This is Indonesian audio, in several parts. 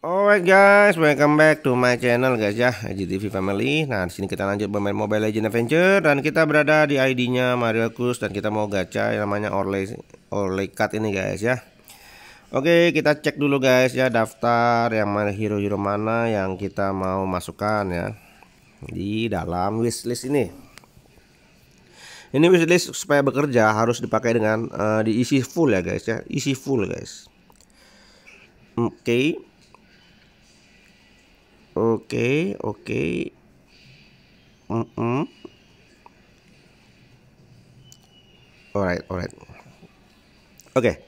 Alright guys, welcome back to my channel guys ya, GTV Family. Nah, di sini kita lanjut bermain Mobile Legend Adventure dan kita berada di ID-nya Mario Kus dan kita mau gacha yang namanya Orley Orley Cut ini guys ya. Oke, kita cek dulu guys ya daftar yang mana hero-hero mana yang kita mau masukkan ya di dalam wishlist ini. Ini wishlist supaya bekerja harus dipakai dengan uh, diisi full ya guys ya, isi full guys. Oke. Okay Oke, oke. Mm -mm. Alright, alright. Oke.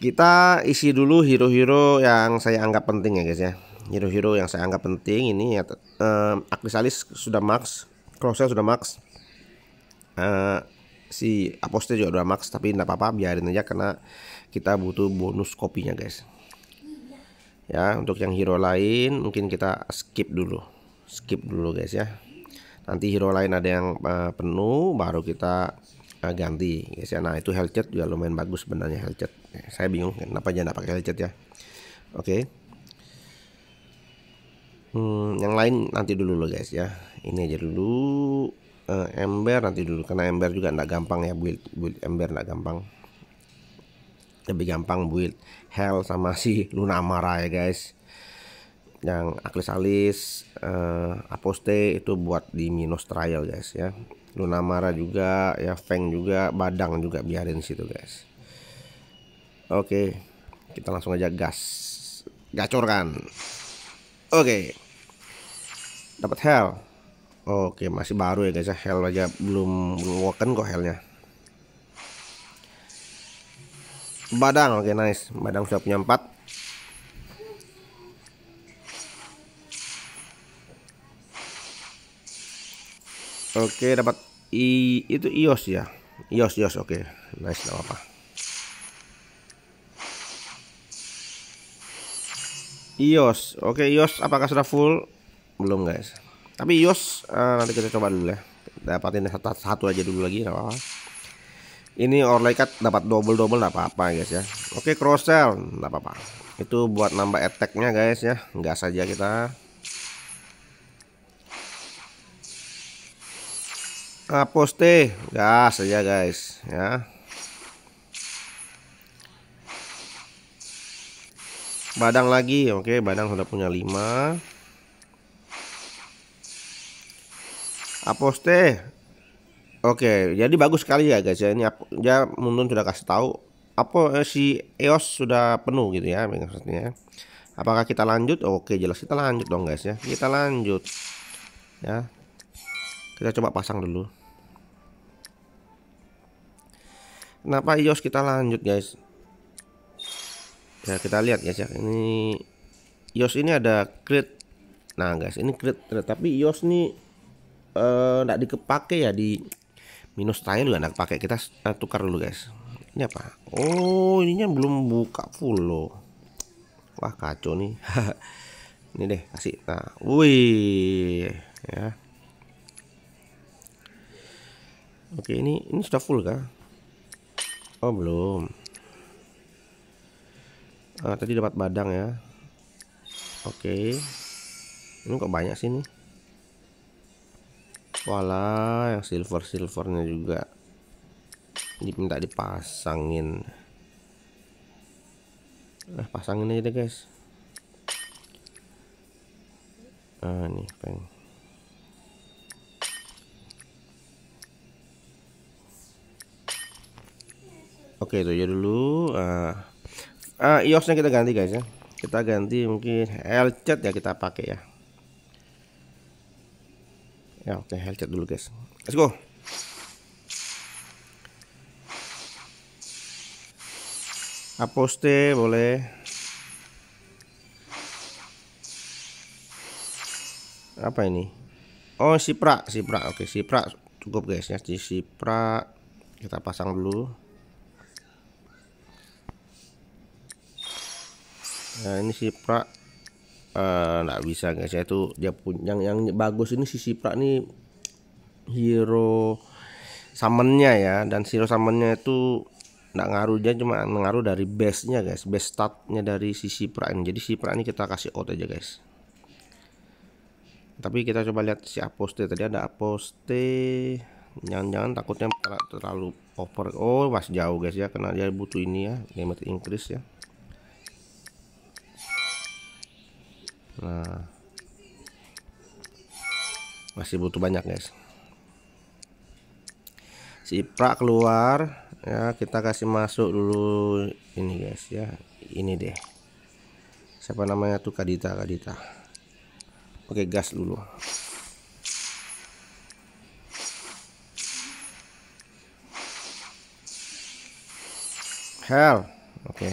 Kita isi dulu hero-hero yang saya anggap penting ya guys ya. Hero-hero yang saya anggap penting ini ya uh, Akrisalis sudah max, Crosshair sudah max. Uh, si Apostle juga sudah max tapi tidak apa-apa biarin aja karena kita butuh bonus kopinya guys ya untuk yang hero lain mungkin kita skip dulu skip dulu guys ya nanti hero lain ada yang uh, penuh baru kita uh, ganti guys ya nah itu helcet juga lumayan bagus sebenarnya helcet eh, saya bingung kenapa jangan pakai helcet ya oke okay. Hmm, yang lain nanti dulu loh guys ya. Ini aja dulu uh, ember nanti dulu karena ember juga enggak gampang ya build build ember enggak gampang lebih gampang build Hell sama si Luna Mara ya guys yang Aklis Alis uh, eh, Aposte itu buat di Minos Trial guys ya Luna Mara juga ya Feng juga Badang juga biarin situ guys oke okay, kita langsung aja gas gacor oke okay. dapat Hell oke okay, masih baru ya guys ya Hell aja belum belum woken kok Hellnya Badang, oke okay, nice. Badang sudah punya 4. Oke, okay, dapat I itu iOS ya. iOS iOS oke. Okay. Nice enggak apa-apa. iOS. Oke, okay, iOS apakah sudah full? Belum, guys. Tapi iOS uh, nanti kita coba dulu ya. Dapatin satu, satu aja dulu lagi enggak apa-apa ini orlekat dapat double double nggak apa-apa guys ya oke cross sell nggak apa-apa itu buat nambah attacknya guys ya nggak saja kita aposte gas saja guys ya badang lagi oke badang sudah punya 5 aposte Oke, jadi bagus sekali ya guys ya. Ini ya Mundun sudah kasih tahu apa eh, si EOS sudah penuh gitu ya maksudnya. Apakah kita lanjut? Oke, jelas kita lanjut dong guys ya. Kita lanjut. Ya. Kita coba pasang dulu. Kenapa EOS kita lanjut guys? Ya, kita lihat guys ya. Ini EOS ini ada crit. Nah, guys, ini crit, tapi EOS ini eh uh, enggak dikepake ya di minus tayar juga anak pakai kita eh, tukar dulu guys ini apa oh ininya belum buka full loh wah kacau nih ini deh kasih nah wih ya oke ini ini sudah full kah oh belum uh, tadi dapat badang ya oke ini kok banyak sih nih Wala yang silver-silvernya juga diminta dipasangin. Nah, pasangin aja deh, guys. Ah, nih, peng. Oke, itu aja dulu. Ah, uh, uh, iosnya kita ganti, guys ya. Kita ganti mungkin LCD ya kita pakai ya. Ya oke, okay, headset dulu guys. Let's go. Aposte boleh. Apa ini? Oh, sipra, sipra. Oke, okay, sipra cukup guys ya. si sipra kita pasang dulu. Nah, ini sipra Eh, nggak uh, bisa guys saya tuh dia punya yang yang bagus ini si pra nih hero samennya ya dan hero samennya itu nggak ngaruh dia cuma ngaruh dari base nya guys base statnya dari si pra ini jadi si ini kita kasih out aja guys tapi kita coba lihat si aposte tadi ada aposte jangan-jangan takutnya terlalu over oh masih jauh guys ya karena dia butuh ini ya limit increase ya nah masih butuh banyak guys si Prak keluar ya kita kasih masuk dulu ini guys ya ini deh siapa namanya tuh Kadita Kadita oke gas dulu Hell oke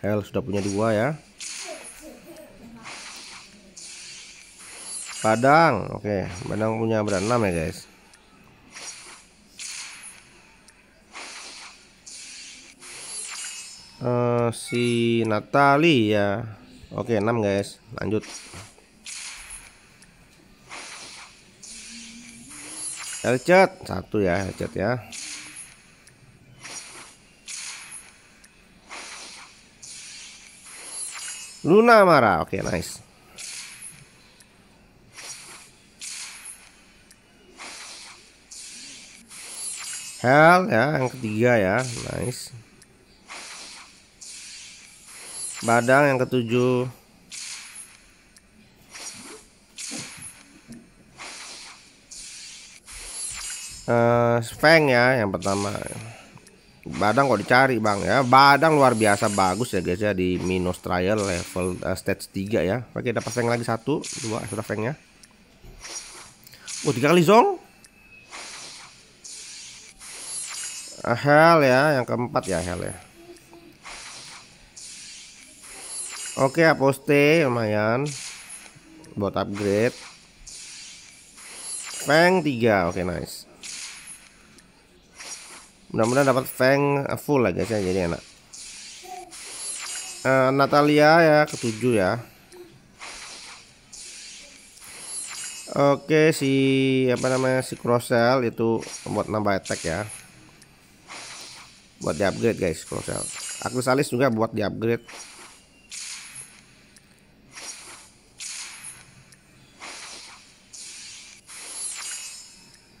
Hell sudah punya dua ya Padang oke okay. Padang punya berat 6 ya guys uh, si Natali ya. oke okay, 6 guys lanjut Elcet satu ya Elcet ya Luna Mara oke okay, nice Hell ya, yang ketiga ya. Nice. Badang yang ketujuh. Uh, Feng ya yang pertama. Badang kok dicari, Bang ya. Badang luar biasa bagus ya guys ya di minus trial level uh, stage 3 ya. Oke, dapat Feng lagi satu, dua sudah Feng ya. Oh, tiga kali Zong. Ah, Hell ya, yang keempat ya Hell ya. Oke, aposte lumayan buat upgrade. feng 3. Oke, nice. Mudah-mudahan dapat feng full lah guys ya, jadi enak. Uh, Natalia ya ketujuh ya. Oke si apa namanya si Crossel itu buat nambah attack ya buat di upgrade guys kalau aku salis juga buat di upgrade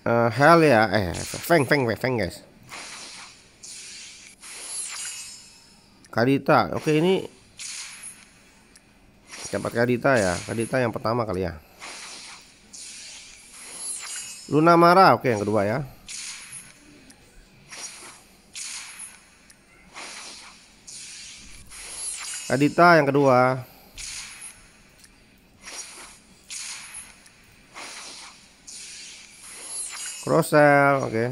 uh, eh, hell ya eh feng feng feng guys Kadita oke ini dapat Kadita ya Kadita yang pertama kali ya Luna marah oke yang kedua ya Adita yang kedua. Crossel, oke. Okay.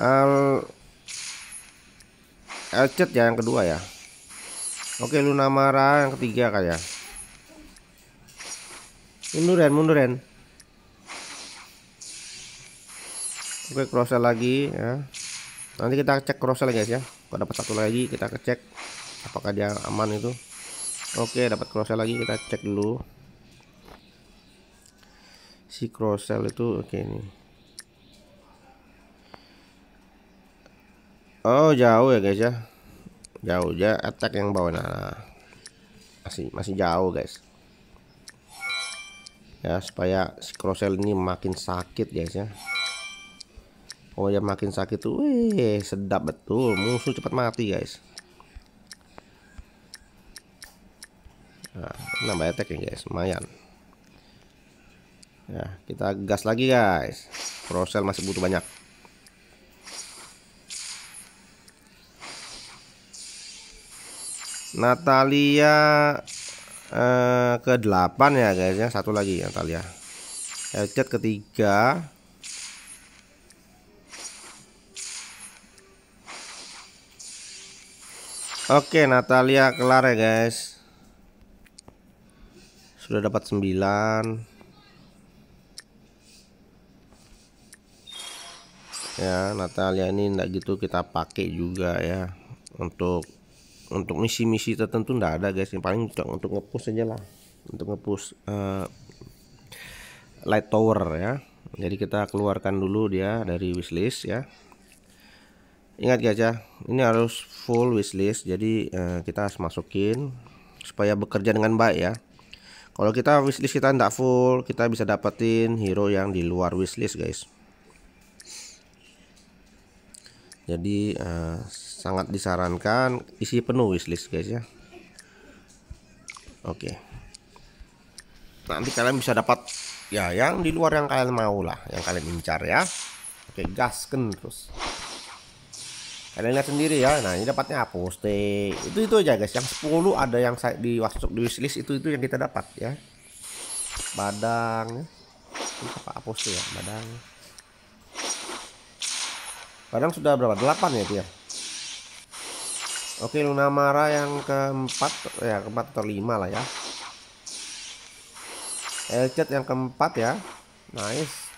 Al Elcet ya yang kedua ya. Oke, okay, Luna Mara yang ketiga kayak. munduran, munduran, Oke, okay, crossel lagi ya nanti kita cek crossel guys ya kalau dapat satu lagi kita cek apakah dia aman itu oke dapat crossel lagi kita cek dulu si crossel itu oke ini oh jauh ya guys ya jauh ya attack yang bawah nah masih masih jauh guys ya supaya si crossel ini makin sakit guys ya Oh ya makin sakit tuh, wih sedap betul. Musuh cepat mati guys. Nah, nambah attack ya guys, lumayan. Ya kita gas lagi guys. Prosel masih butuh banyak. Natalia eh, ke 8 ya guys ya, satu lagi Natalia. Elcet ketiga Oke, Natalia kelar ya, guys. Sudah dapat 9. Ya, Natalia ini enggak gitu kita pakai juga ya untuk untuk misi-misi tertentu enggak ada, guys. Yang paling cocok untuk ngepush aja lah. Untuk ngepush uh, light tower ya. Jadi kita keluarkan dulu dia dari wishlist ya ingat ya ini harus full wishlist jadi eh, kita harus masukin supaya bekerja dengan baik ya kalau kita wishlist kita tidak full kita bisa dapetin hero yang di luar wishlist guys jadi eh, sangat disarankan isi penuh wishlist guys ya oke nanti kalian bisa dapat ya yang di luar yang kalian mau lah yang kalian incar ya oke okay, gasken terus kalian lihat sendiri ya nah ini dapatnya aposte itu itu aja guys yang 10 ada yang saya di masuk di wishlist itu itu yang kita dapat ya badang ini apa aposte ya badang badang sudah berapa 8 ya dia ya? Oke Luna Mara yang keempat ya keempat atau lima lah ya Elchat yang keempat ya nice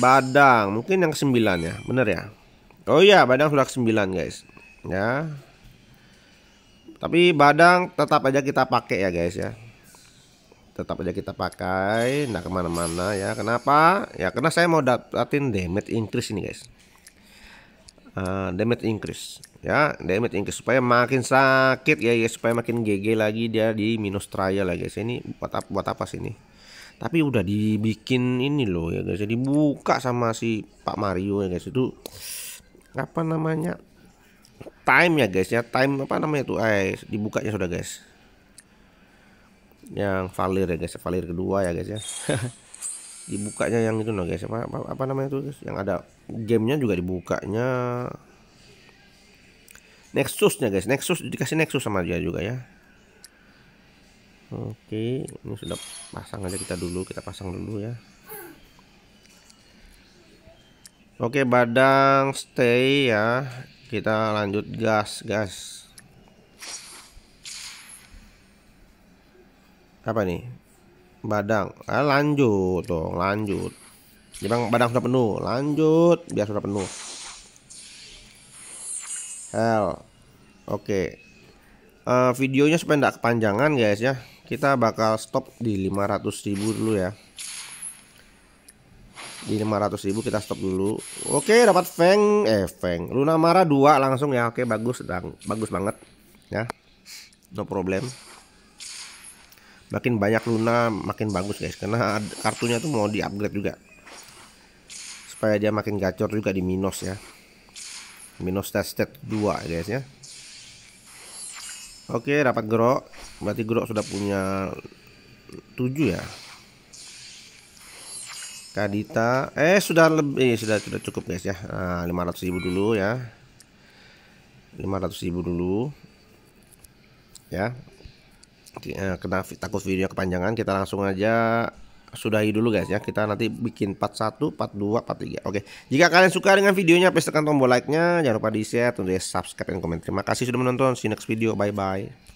Badang, mungkin yang kesembilan ya, bener ya? Oh iya, Badang sudah kesembilan guys, ya. Tapi Badang tetap aja kita pakai ya guys ya. Tetap aja kita pakai, Nah kemana-mana ya. Kenapa? Ya karena saya mau dapatin damage increase ini guys. Uh, damage increase ya, damage increase supaya makin sakit ya, guys, ya, supaya makin GG lagi dia di minus trial ya guys. Ini buat apa, buat apa sih ini? tapi udah dibikin ini loh ya guys jadi buka sama si Pak Mario ya guys itu apa namanya time ya guys ya time apa namanya tuh eh dibukanya sudah guys yang valir ya guys valir kedua ya guys ya dibukanya yang itu loh guys apa, apa, apa namanya tuh guys yang ada gamenya juga dibukanya Nexusnya guys Nexus dikasih Nexus sama dia juga ya Oke, ini sudah pasang aja kita dulu, kita pasang dulu ya. Oke, badang stay ya. Kita lanjut gas, gas. Apa nih? Badang. Ah, lanjut dong, lanjut. Bang, badang sudah penuh. Lanjut, biar sudah penuh. Hell. Oke. Uh, videonya supaya tidak kepanjangan guys ya kita bakal stop di 500.000 dulu ya di 500.000 kita stop dulu oke dapat Feng eh Feng Luna Mara 2 langsung ya oke bagus dan bagus banget ya no problem makin banyak Luna makin bagus guys karena kartunya tuh mau di upgrade juga supaya dia makin gacor juga di Minos ya Minos tested 2 guys ya Oke, dapat gerok. Berarti gerok sudah punya 7 ya. Kadita eh sudah lebih eh, sudah sudah cukup guys ya. Nah, 500.000 dulu ya. 500.000 dulu. Ya. Eh, kena takut video kepanjangan, kita langsung aja sudahi dulu guys ya kita nanti bikin part 1 part 2 part 3 oke jika kalian suka dengan videonya please tekan tombol like nya jangan lupa di share tentunya subscribe dan komen terima kasih sudah menonton see you next video bye bye